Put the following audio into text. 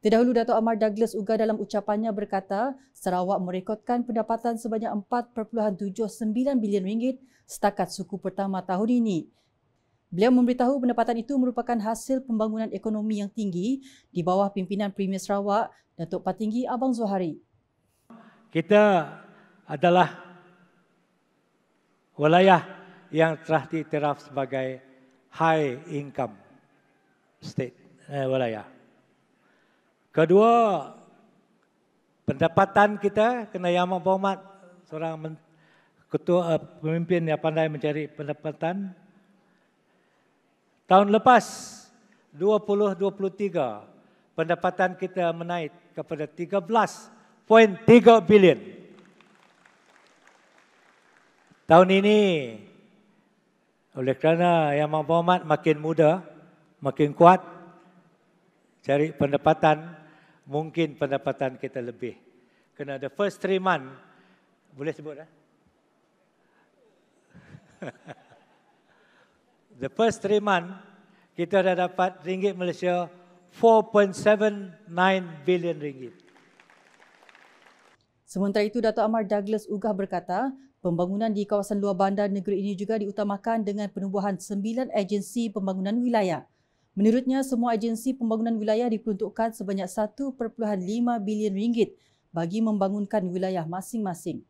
Terdahulu Dato' Amar Douglas Uga dalam ucapannya berkata, Sarawak merekodkan pendapatan sebanyak 4.79 bilion ringgit setakat suku pertama tahun ini. Beliau memberitahu pendapatan itu merupakan hasil pembangunan ekonomi yang tinggi di bawah pimpinan Premier Sarawak, Datuk Patinggi Abang Zohari. Kita adalah wilayah yang telah diiktiraf sebagai high income state eh, wilayah. Kedua, pendapatan kita kena yang amat berhormat seorang ketua uh, pemimpin yang pandai mencari pendapatan. Tahun lepas 2023, pendapatan kita menaik kepada 13.3 bilion. Tahun ini oleh kerana Yang Maha Hormat makin muda, makin kuat, cari pendapatan, mungkin pendapatan kita lebih. Kena the first three month, boleh sebut dah? Eh? the first three month, kita dah dapat ringgit Malaysia 4.79 billion ringgit. Sementara itu, Dato' Amar Douglas Ugah berkata, pembangunan di kawasan luar bandar negeri ini juga diutamakan dengan penubuhan sembilan agensi pembangunan wilayah. Menurutnya, semua agensi pembangunan wilayah diperuntukkan sebanyak 1.5 bilion ringgit bagi membangunkan wilayah masing-masing.